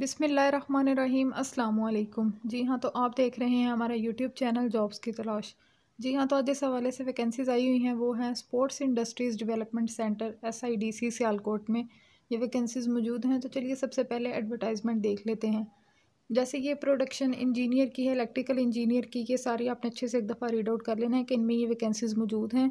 बिसमीम् अल्लाम जी हाँ तो आप देख रहे हैं हमारा यूट्यूब चैनल जॉब्स की तलाश जी हाँ तो आज जिस हवाले से वैकेंसीज़ आई हुई हैं वो हैं sports industries development centre S I D C Sialkot में ये वैकेंसीज़ मौजूद हैं तो चलिए सबसे पहले एडवर्टाइजमेंट देख लेते हैं जैसे ये प्रोडक्शन इंजीनियर की है इलेक्ट्रिकल इंजीनियर की ये सारी आपने अच्छे से एक दफ़ा रीड आउट कर लेना है कि इनमें ये वैकेंसीज़ मौजूद हैं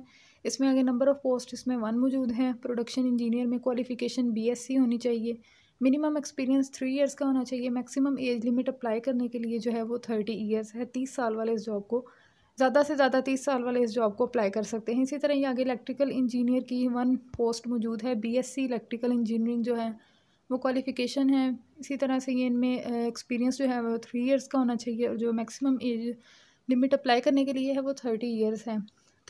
इसमें आगे नंबर ऑफ़ पोस्ट इसमें वन मौजूद हैं प्रोडक्शन इंजीनियर में क्वालिफ़िकेशन बी एस सी होनी चाहिए मिनिमम एक्सपीरियंस थ्री इयर्स का होना चाहिए मैक्सिमम एज लिमिट अप्लाई करने के लिए जो है वो थर्टी ईयर्स है तीस साल वाले इस जॉब को ज़्यादा से ज़्यादा तीस साल वाले इस जॉब को अप्लाई कर सकते हैं इसी तरह ही आगे इलेक्ट्रिकल इंजीनियर की वन पोस्ट मौजूद है बीएससी इलेक्ट्रिकल इंजीनियरिंग जो है वो क्वालिफ़िकेशन है इसी तरह से ये इनमें एक्सपीरियंस जो है वो थ्री इयर्स का होना चाहिए और जो मैक्सिमम एज लिमिट अप्लाई करने के लिए है वो थर्टी ईयर्स है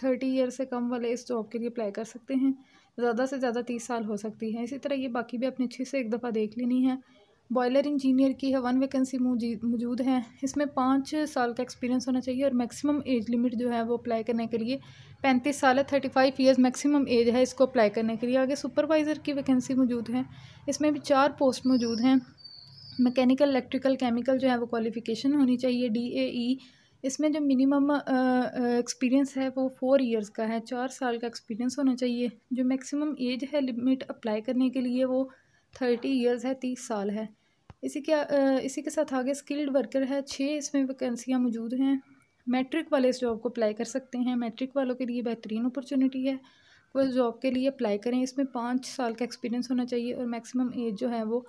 थर्टी ईयर से कम वाले इस जॉब के लिए अप्लाई कर सकते हैं ज़्यादा से ज़्यादा तीस साल हो सकती है इसी तरह ये बाकी भी अपने अच्छे से एक दफ़ा देख लेनी है बॉयलर इंजीनियर की है वन वैकेंसी मौजूद है इसमें पाँच साल का एक्सपीरियंस होना चाहिए और मैक्सिमम एज लिमिट जो है वो अप्लाई करने के लिए पैंतीस साल है thirty five years maximum age है इसको अप्लाई करने के लिए आगे सुपरवाइज़र की वैकेंसी मौजूद है इसमें भी चार पोस्ट मौजूद हैं मैकेनिकल इलेक्ट्रिकल केमिकल जो है वो क्वालिफ़िकेशन होनी चाहिए डी ए ई इसमें जो मिनिमम एक्सपीरियंस है वो फोर इयर्स का है चार साल का एक्सपीरियंस होना चाहिए जो मैक्सिमम एज है लिमिट अप्लाई करने के लिए वो थर्टी इयर्स है तीस साल है इसी के इसी के साथ आगे स्किल्ड वर्कर है छः इसमें वैकेंसियाँ मौजूद हैं मैट्रिक वाले इस जॉब को अप्लाई कर सकते हैं मैट्रिक वालों के लिए बेहतरीन अपॉर्चुनिटी है वो इस जॉब के लिए अप्लाई करें इसमें पाँच साल का एक्सपीरियंस होना चाहिए और मैक्सिमम एज जो है वो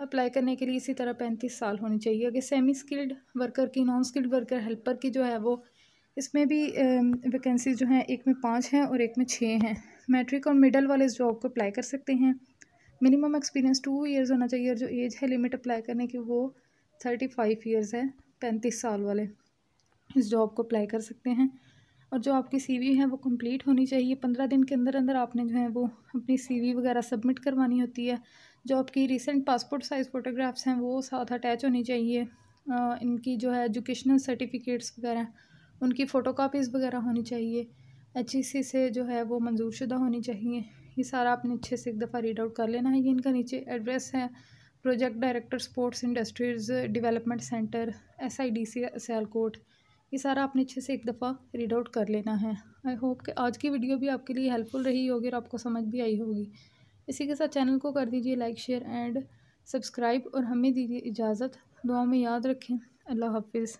अप्लाई करने के लिए इसी तरह पैंतीस साल होनी चाहिए अगर सेमी स्किल्ड वर्कर की नॉन स्किल्ड वर्कर हेल्पर की जो है वो इसमें भी वैकेंसी जो है एक में पाँच हैं और एक में छः हैं मैट्रिक और मिडल वाले इस जॉब को अप्लाई कर सकते हैं मिनिमम एक्सपीरियंस टू ईयर्स होना चाहिए और जो एज है लिमिट अप्लाई करने की वो थर्टी फाइव ईयर्स है पैंतीस साल वाले इस जॉब को अप्लाई कर सकते हैं और जो आपकी सीवी है वो कंप्लीट होनी चाहिए पंद्रह दिन के अंदर अंदर आपने जो है वो अपनी सीवी वगैरह सबमिट करवानी होती है जो आपकी रिसेंट पासपोर्ट साइज़ फ़ोटोग्राफ्स हैं वो साथ अटैच होनी चाहिए इनकी जो है एजुकेशनल सर्टिफिकेट्स वगैरह उनकी फ़ोटो कापीज़ वगैरह होनी चाहिए एच e से जो है वो मंजूरशुदा होनी चाहिए ये सारा आपने अच्छे से एक दफ़ा रीड आउट कर लेना है ये इनका नीचे एड्रेस है project director sports industries development centre S I D C Sialkot ये सारा आपने अच्छे से एक दफ़ा रीड आउट कर लेना है आई होप कि आज की वीडियो भी आपके लिए हेल्पफुल रही होगी और आपको समझ भी आई होगी इसी के साथ चैनल को कर दीजिए लाइक शेयर एंड सब्सक्राइब और हमें दीजिए इजाज़त दुआ में याद रखें अल्लाह हाफिज़